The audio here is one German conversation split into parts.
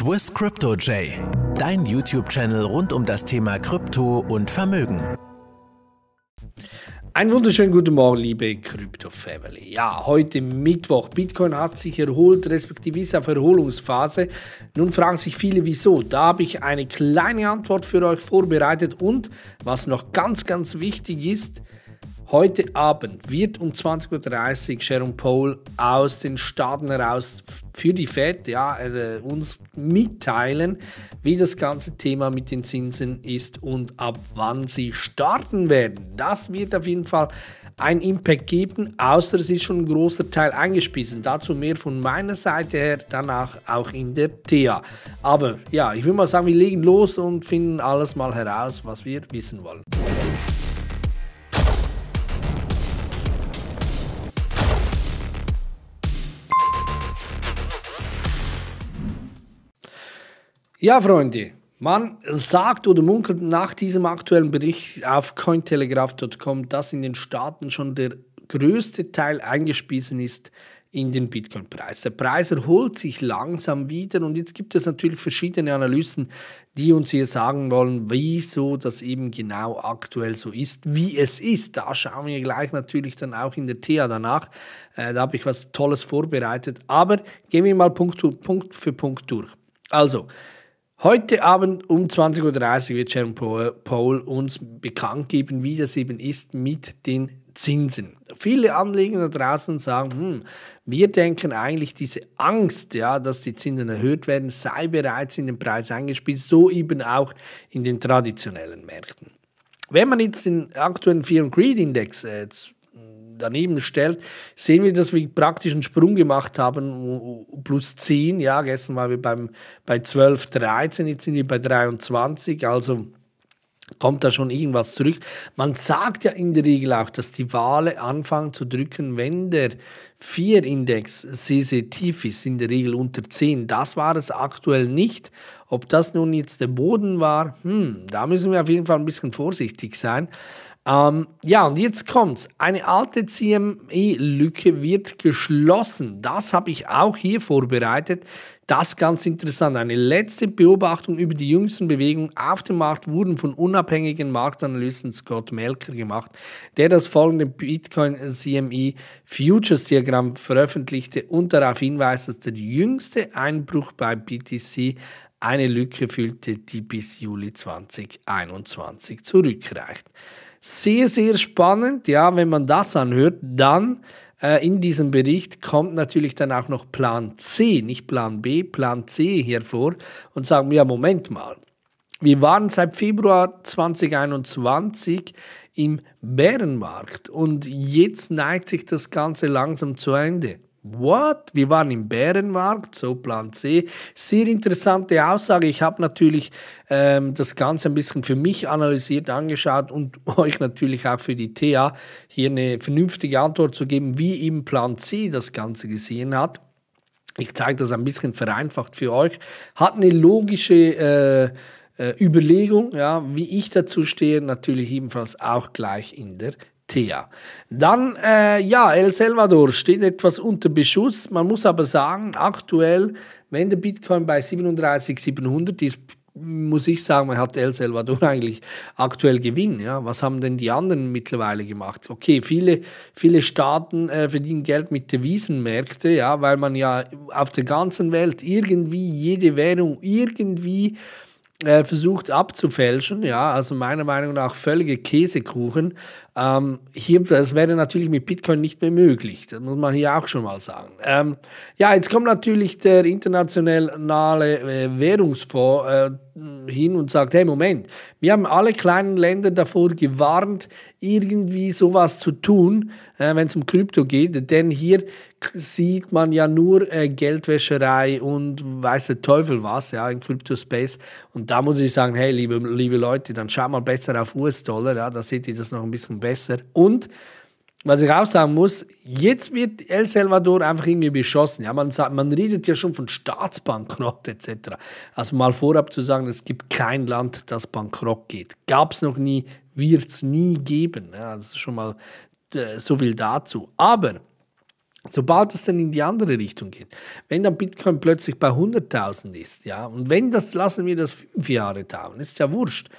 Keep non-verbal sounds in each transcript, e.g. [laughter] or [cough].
Swiss Crypto J, dein YouTube-Channel rund um das Thema Krypto und Vermögen. Einen wunderschönen guten Morgen, liebe Crypto family Ja, heute Mittwoch. Bitcoin hat sich erholt, respektive ist auf Erholungsphase. Nun fragen sich viele, wieso. Da habe ich eine kleine Antwort für euch vorbereitet. Und was noch ganz, ganz wichtig ist, Heute Abend wird um 20.30 Uhr Sharon Paul aus den Staaten heraus für die FED ja, also uns mitteilen, wie das ganze Thema mit den Zinsen ist und ab wann sie starten werden. Das wird auf jeden Fall ein Impact geben, außer es ist schon ein großer Teil eingespissen. Dazu mehr von meiner Seite her, danach auch in der TEA. Aber ja, ich würde mal sagen, wir legen los und finden alles mal heraus, was wir wissen wollen. Ja, Freunde, man sagt oder munkelt nach diesem aktuellen Bericht auf cointelegraph.com, dass in den Staaten schon der größte Teil eingespiesen ist in den Bitcoin-Preis. Der Preis erholt sich langsam wieder und jetzt gibt es natürlich verschiedene Analysen, die uns hier sagen wollen, wieso das eben genau aktuell so ist, wie es ist. Da schauen wir gleich natürlich dann auch in der TEA danach. Äh, da habe ich was Tolles vorbereitet, aber gehen wir mal Punkt, Punkt für Punkt durch. Also, Heute Abend um 20.30 Uhr wird Sharon Powell uns bekannt geben, wie das eben ist mit den Zinsen. Viele Anleger da draußen sagen, hm, wir denken eigentlich diese Angst, ja, dass die Zinsen erhöht werden, sei bereits in den Preis eingespielt, so eben auch in den traditionellen Märkten. Wenn man jetzt den aktuellen Fear and Greed Index äh, daneben stellt, sehen wir, dass wir praktisch einen Sprung gemacht haben, plus 10. Ja, gestern waren wir beim, bei 12, 13, jetzt sind wir bei 23. Also kommt da schon irgendwas zurück. Man sagt ja in der Regel auch, dass die Wale anfangen zu drücken, wenn der 4-Index sehr, sehr tief ist, in der Regel unter 10. Das war es aktuell nicht. Ob das nun jetzt der Boden war, hm, da müssen wir auf jeden Fall ein bisschen vorsichtig sein. Ähm, ja, und jetzt kommt's. Eine alte CME-Lücke wird geschlossen. Das habe ich auch hier vorbereitet. Das ist ganz interessant. Eine letzte Beobachtung über die jüngsten Bewegungen auf dem Markt wurden von unabhängigen Marktanalysten Scott Melker gemacht, der das folgende Bitcoin CME Futures Diagramm veröffentlichte und darauf hinweist, dass der jüngste Einbruch bei BTC eine Lücke füllte, die bis Juli 2021 zurückreicht. Sehr, sehr spannend, ja, wenn man das anhört, dann äh, in diesem Bericht kommt natürlich dann auch noch Plan C, nicht Plan B, Plan C hervor und sagen, ja, Moment mal. Wir waren seit Februar 2021 im Bärenmarkt und jetzt neigt sich das Ganze langsam zu Ende. What? Wir waren im Bärenmarkt, so Plan C. Sehr interessante Aussage. Ich habe natürlich ähm, das Ganze ein bisschen für mich analysiert, angeschaut und [laughs] euch natürlich auch für die TA hier eine vernünftige Antwort zu geben, wie eben Plan C das Ganze gesehen hat. Ich zeige das ein bisschen vereinfacht für euch. Hat eine logische äh, äh, Überlegung, ja, wie ich dazu stehe, natürlich ebenfalls auch gleich in der Thea. Dann, äh, ja, El Salvador steht etwas unter Beschuss. Man muss aber sagen, aktuell, wenn der Bitcoin bei 37.700 ist, muss ich sagen, man hat El Salvador [laughs] eigentlich aktuell Gewinn. Ja? Was haben denn die anderen mittlerweile gemacht? Okay, viele, viele Staaten äh, verdienen Geld mit Devisenmärkten, ja, weil man ja auf der ganzen Welt irgendwie jede Währung irgendwie äh, versucht abzufälschen, ja, also meiner Meinung nach völlige Käsekuchen. Ähm, hier, das wäre natürlich mit Bitcoin nicht mehr möglich, das muss man hier auch schon mal sagen. Ähm, ja, jetzt kommt natürlich der internationale äh, Währungsfonds äh, hin und sagt, hey Moment, wir haben alle kleinen Länder davor gewarnt, irgendwie sowas zu tun, äh, wenn es um Krypto geht, denn hier sieht man ja nur äh, Geldwäscherei und weiß der Teufel was, ja, im Kryptospace. Und da muss ich sagen, hey, liebe, liebe Leute, dann schau mal besser auf US-Dollar, ja, da seht ihr das noch ein bisschen besser. Und was ich auch sagen muss, jetzt wird El Salvador einfach irgendwie beschossen. Ja, man, sagt, man redet ja schon von Staatsbankrott etc. Also mal vorab zu sagen, es gibt kein Land, das bankrott geht. Gab es noch nie, wird es nie geben. Ja, das ist schon mal äh, so viel dazu. Aber Sobald es dann in die andere Richtung geht, wenn dann Bitcoin plötzlich bei 100.000 ist, ja, und wenn das, lassen wir das fünf Jahre dauern, ist ja wurscht.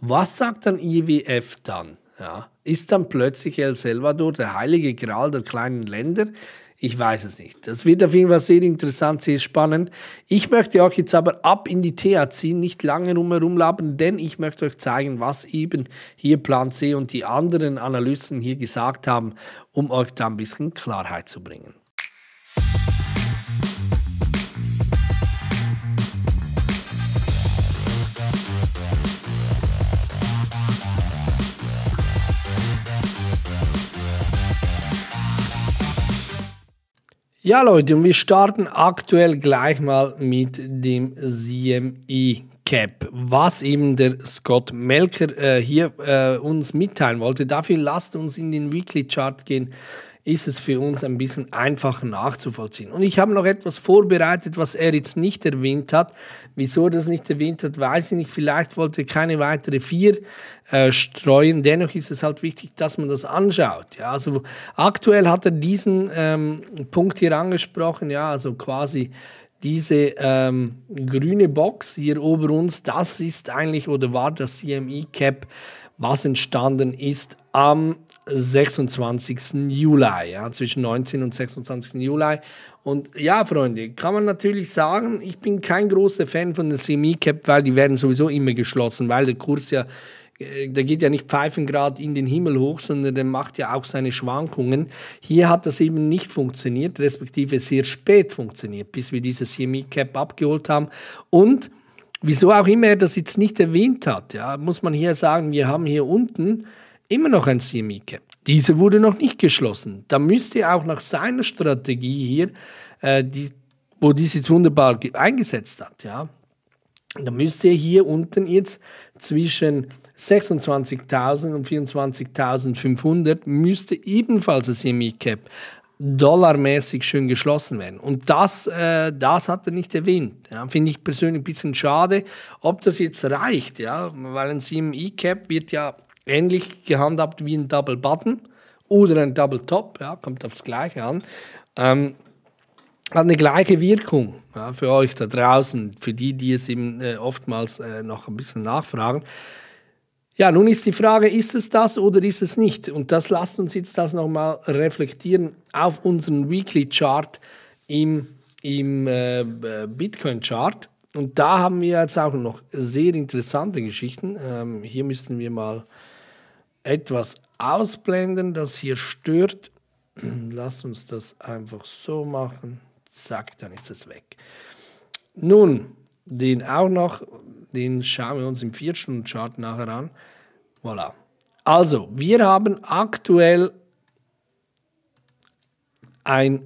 Was sagt dann IWF dann? Ja, ist dann plötzlich El Salvador der heilige Gral der kleinen Länder? Ich weiß es nicht. Das wird auf jeden Fall sehr interessant, sehr spannend. Ich möchte euch jetzt aber ab in die Thea ziehen, nicht lange rumherum denn ich möchte euch zeigen, was eben hier Plan C und die anderen Analysten hier gesagt haben, um euch da ein bisschen Klarheit zu bringen. Ja, Leute, und wir starten aktuell gleich mal mit dem CMI e Cap, was eben der Scott Melker äh, hier äh, uns mitteilen wollte. Dafür lasst uns in den Weekly Chart gehen ist es für uns ein bisschen einfacher nachzuvollziehen. Und ich habe noch etwas vorbereitet, was er jetzt nicht erwähnt hat. Wieso er das nicht erwähnt hat, weiß ich nicht. Vielleicht wollte er keine weitere vier äh, streuen. Dennoch ist es halt wichtig, dass man das anschaut. Ja, also aktuell hat er diesen ähm, Punkt hier angesprochen. Ja, also quasi diese ähm, grüne Box hier ober uns, das ist eigentlich oder war das CME Cap, was entstanden ist am 26. Juli, ja, zwischen 19 und 26. Juli. Und ja, Freunde, kann man natürlich sagen, ich bin kein großer Fan von der Semi-Cap, weil die werden sowieso immer geschlossen, weil der Kurs ja, äh, der geht ja nicht pfeifengrad in den Himmel hoch, sondern der macht ja auch seine Schwankungen. Hier hat das eben nicht funktioniert, respektive sehr spät funktioniert, bis wir diese Semi-Cap abgeholt haben. Und wieso auch immer er das jetzt nicht erwähnt hat, ja, muss man hier sagen, wir haben hier unten immer noch ein cme cap Diese wurde noch nicht geschlossen. Da müsste auch nach seiner Strategie hier, äh, die, wo dies jetzt wunderbar eingesetzt hat, ja, da müsste hier unten jetzt zwischen 26.000 und 24.500 müsste ebenfalls ein cme cap dollarmäßig schön geschlossen werden. Und das, äh, das hat er nicht erwähnt. Ja, Finde ich persönlich ein bisschen schade, ob das jetzt reicht, ja, weil ein cme cap wird ja ähnlich gehandhabt wie ein Double Button oder ein Double Top, ja, kommt aufs Gleiche an. Ähm, hat eine gleiche Wirkung ja, für euch da draußen, für die, die es eben äh, oftmals äh, noch ein bisschen nachfragen. Ja, nun ist die Frage, ist es das oder ist es nicht? Und das lasst uns jetzt das nochmal reflektieren auf unseren Weekly Chart im, im äh, Bitcoin Chart. Und da haben wir jetzt auch noch sehr interessante Geschichten. Ähm, hier müssten wir mal etwas ausblenden, das hier stört. [clears throat] Lass uns das einfach so machen. Zack, dann ist es weg. Nun, den auch noch, den schauen wir uns im 4-Stunden-Chart nachher an. Voilà. Also, wir haben aktuell ein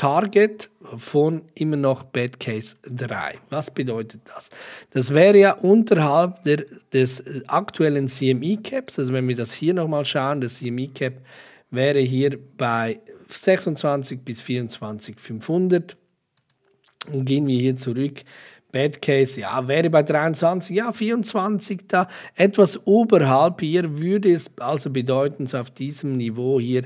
Target von immer noch Bad Case 3. Was bedeutet das? Das wäre ja unterhalb der, des äh, aktuellen CME Caps. Also wenn wir das hier nochmal schauen, das CME Cap wäre hier bei 26 bis 24,500. Und gehen wir hier zurück. Bad Case, ja, wäre bei 23, ja, 24 da. Etwas oberhalb hier würde es also bedeuten, so auf diesem Niveau hier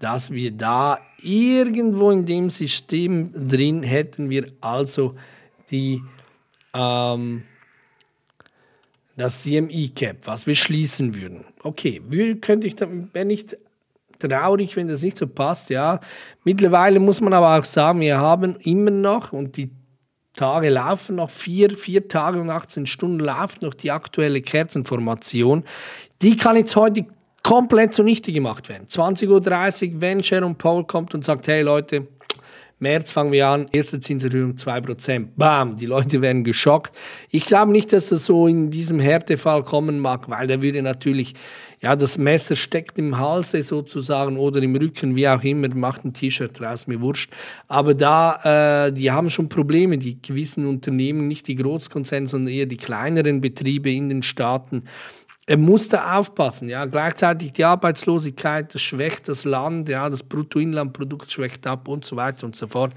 dass wir da irgendwo in dem System drin hätten wir also die ähm, das CME Cap, was wir schließen würden. Okay, würde, könnte ich, wenn ich traurig, wenn das nicht so passt, ja. Mittlerweile muss man aber auch sagen, wir haben immer noch und die Tage laufen noch, vier, vier Tage und 18 Stunden läuft noch die aktuelle Kerzenformation. Die kann jetzt heute komplett zunichte gemacht werden. 20.30 Uhr, wenn Sharon Paul kommt und sagt, hey Leute, März fangen wir an, erste Zinserhöhung 2%. Bam, die Leute werden geschockt. Ich glaube nicht, dass das so in diesem Härtefall kommen mag, weil da würde natürlich, ja, das Messer steckt im Halse sozusagen oder im Rücken, wie auch immer, macht ein T-Shirt raus, mir wurscht. Aber da, äh, die haben schon Probleme, die gewissen Unternehmen, nicht die Großkonzerne, sondern eher die kleineren Betriebe in den Staaten, er musste aufpassen, ja. Gleichzeitig die Arbeitslosigkeit, das schwächt das Land, ja, das Bruttoinlandprodukt schwächt ab und so weiter und so fort.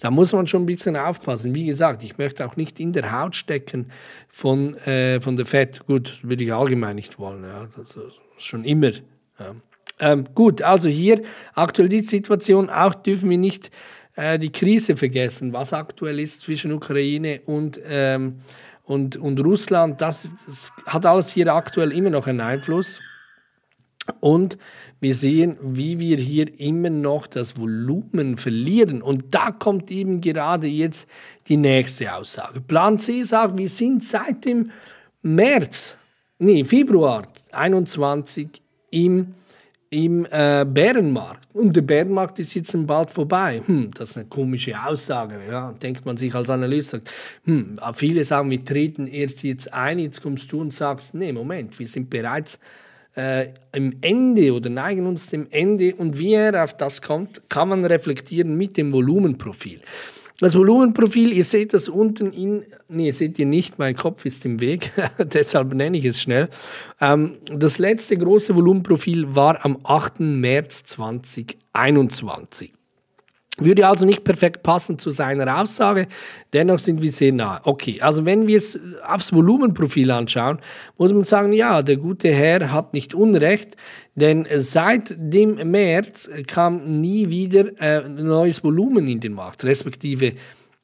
Da muss man schon ein bisschen aufpassen. Wie gesagt, ich möchte auch nicht in der Haut stecken von, äh, von der FED. Gut, würde ich allgemein nicht wollen, ja. Das ist schon immer. Ja. Ähm, gut, also hier aktuell die Situation. Auch dürfen wir nicht äh, die Krise vergessen, was aktuell ist zwischen Ukraine und ähm, und, und Russland, das, das hat alles hier aktuell immer noch einen Einfluss. Und wir sehen, wie wir hier immer noch das Volumen verlieren. Und da kommt eben gerade jetzt die nächste Aussage. Plan C sagt, wir sind seit dem März, nee, Februar 2021 im im äh, Bärenmarkt. Und der Bärenmarkt ist jetzt bald vorbei. Hm, das ist eine komische Aussage. Ja? Denkt man sich als Analyst, sagt, hm, ah, viele sagen, wir treten erst jetzt ein, jetzt kommst du und sagst, nee, Moment, wir sind bereits äh, im Ende oder neigen uns dem Ende und wie er auf das kommt, kann man reflektieren mit dem Volumenprofil. Das Volumenprofil, ihr seht das unten in, nee, seht ihr nicht, mein Kopf ist im Weg, [laughs] deshalb nenne ich es schnell. Ähm, das letzte große Volumenprofil war am 8. März 2021. Würde also nicht perfekt passen zu seiner Aussage, dennoch sind wir sehr nah. Okay, also wenn wir es aufs Volumenprofil anschauen, muss man sagen, ja, der gute Herr hat nicht Unrecht, denn seit dem März kam nie wieder äh, neues Volumen in den Markt, respektive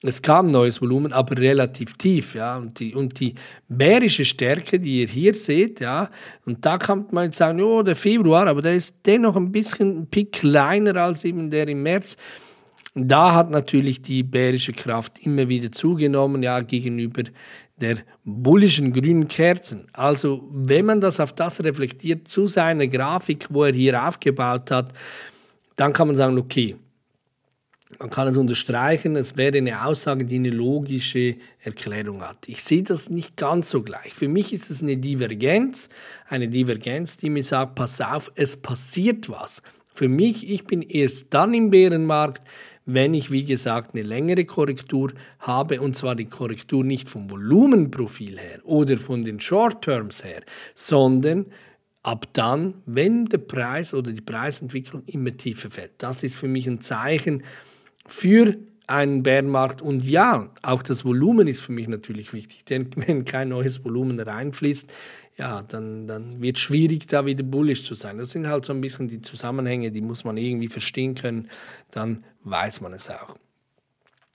es kam neues Volumen, aber relativ tief. Ja? Und, die, und die bärische Stärke, die ihr hier seht, ja, und da kann man jetzt sagen, oh, der Februar, aber der ist dennoch ein bisschen ein Pick kleiner als eben der im März. Da hat natürlich die bärische Kraft immer wieder zugenommen, ja, gegenüber der bullischen grünen Kerzen. Also, wenn man das auf das reflektiert zu seiner Grafik, wo er hier aufgebaut hat, dann kann man sagen, okay, man kann es unterstreichen, es wäre eine Aussage, die eine logische Erklärung hat. Ich sehe das nicht ganz so gleich. Für mich ist es eine Divergenz, eine Divergenz, die mir sagt, pass auf, es passiert was. Für mich, ich bin erst dann im Bärenmarkt, wenn ich, wie gesagt, eine längere Korrektur habe, und zwar die Korrektur nicht vom Volumenprofil her oder von den Short-Terms her, sondern ab dann, wenn der Preis oder die Preisentwicklung immer tiefer fällt. Das ist für mich ein Zeichen für einen Bärenmarkt. Und ja, auch das Volumen ist für mich natürlich wichtig, denn [laughs] wenn kein neues Volumen reinfließt, ja, dann, dann wird es schwierig, da wieder bullisch zu sein. Das sind halt so ein bisschen die Zusammenhänge, die muss man irgendwie verstehen können, dann weiß man es auch.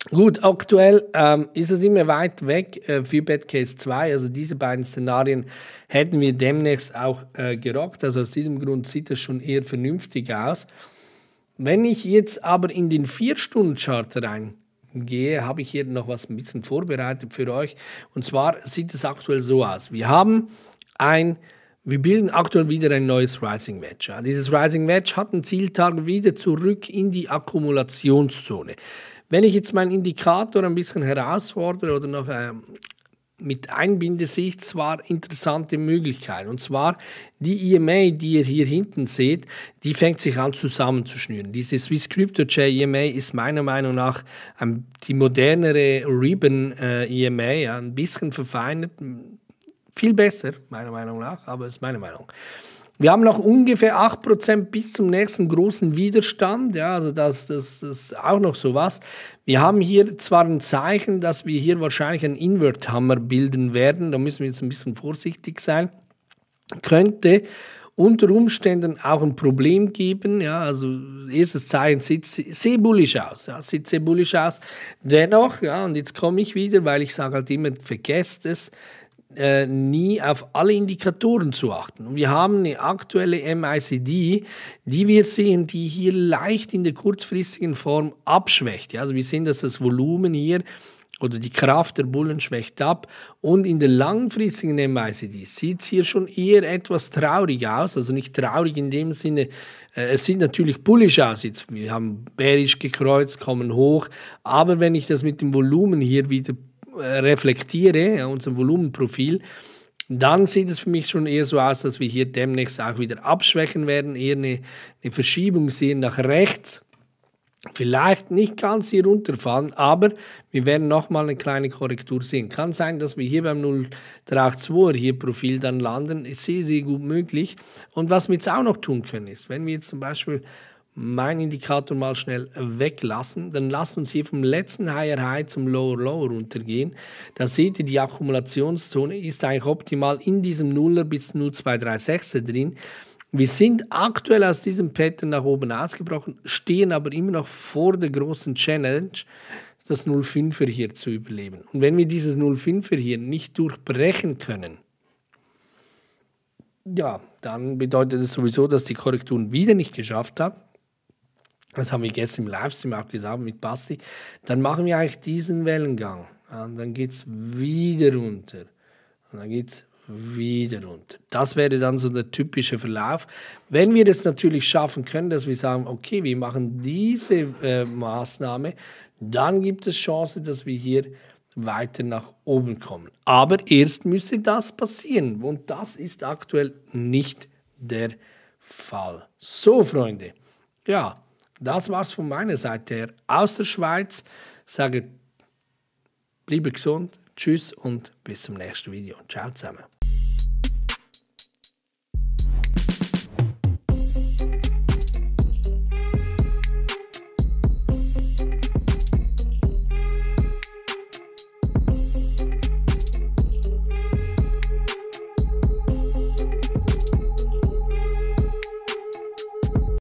Gut, aktuell ähm, ist es immer weit weg äh, für Bad Case 2. Also diese beiden Szenarien hätten wir demnächst auch äh, gerockt. Also aus diesem Grund sieht es schon eher vernünftig aus. Wenn ich jetzt aber in den 4-Stunden-Chart reingehe, habe ich hier noch was ein bisschen vorbereitet für euch. Und zwar sieht es aktuell so aus. Wir haben ein, wir bilden aktuell wieder ein neues Rising Wedge. Dieses Rising Wedge hat einen Zieltag wieder zurück in die Akkumulationszone. Wenn ich jetzt meinen Indikator ein bisschen herausfordere oder noch ähm, mit Einbindesicht zwar interessante Möglichkeiten. Und zwar die EMA, die ihr hier hinten seht, die fängt sich an zusammenzuschnüren. Diese Swiss Crypto J EMA ist meiner Meinung nach die modernere Ribbon äh, EMA, ein bisschen verfeinert, viel besser meiner Meinung nach, aber ist meine Meinung. Wir haben noch ungefähr 8% bis zum nächsten großen Widerstand. Ja, also das, das, das ist auch noch so was. Wir haben hier zwar ein Zeichen, dass wir hier wahrscheinlich einen Invert-Hammer bilden werden. Da müssen wir jetzt ein bisschen vorsichtig sein. Könnte unter Umständen auch ein Problem geben. Ja, also erstes Zeichen sieht sehr bullisch aus. Ja, sieht sehr bullisch aus. Dennoch, ja, und jetzt komme ich wieder, weil ich sage halt immer, vergesst es, äh, nie auf alle Indikatoren zu achten. Und wir haben eine aktuelle MICD, die wir sehen, die hier leicht in der kurzfristigen Form abschwächt. Ja, also wir sehen, dass das Volumen hier oder die Kraft der Bullen schwächt ab. Und in der langfristigen MICD sieht es hier schon eher etwas traurig aus. Also nicht traurig in dem Sinne, äh, es sieht natürlich bullisch aus. Jetzt, wir haben bärisch gekreuzt, kommen hoch. Aber wenn ich das mit dem Volumen hier wieder äh, reflektiere, unser Volumenprofil, dann sieht es für mich schon eher so aus, dass wir hier demnächst auch wieder abschwächen werden, eher eine, eine Verschiebung sehen nach rechts. Vielleicht nicht ganz hier runterfallen, aber wir werden nochmal eine kleine Korrektur sehen. Kann sein, dass wir hier beim 0382er hier Profil dann landen. Ist sehr, sehr gut möglich. Und was wir jetzt auch noch tun können, ist, wenn wir jetzt zum Beispiel mein Indikator mal schnell weglassen. Dann lasst uns hier vom letzten Higher High zum Lower Lower runtergehen. Da seht ihr, die Akkumulationszone ist eigentlich optimal in diesem 0er bis 0236 drin. Wir sind aktuell aus diesem Pattern nach oben ausgebrochen, stehen aber immer noch vor der großen Challenge, das 05er hier zu überleben. Und wenn wir dieses 05er hier nicht durchbrechen können, ja, dann bedeutet es sowieso, dass die Korrektur wieder nicht geschafft hat das haben wir gestern im Livestream auch gesagt mit Basti, dann machen wir eigentlich diesen Wellengang. Und dann geht es wieder runter. Und dann geht es wieder runter. Das wäre dann so der typische Verlauf. Wenn wir das natürlich schaffen können, dass wir sagen, okay, wir machen diese äh, Maßnahme, dann gibt es Chance, dass wir hier weiter nach oben kommen. Aber erst müsste das passieren und das ist aktuell nicht der Fall. So, Freunde, ja, das war's von meiner Seite her aus der Schweiz. Sage, bleibe gesund, tschüss und bis zum nächsten Video. Ciao zusammen.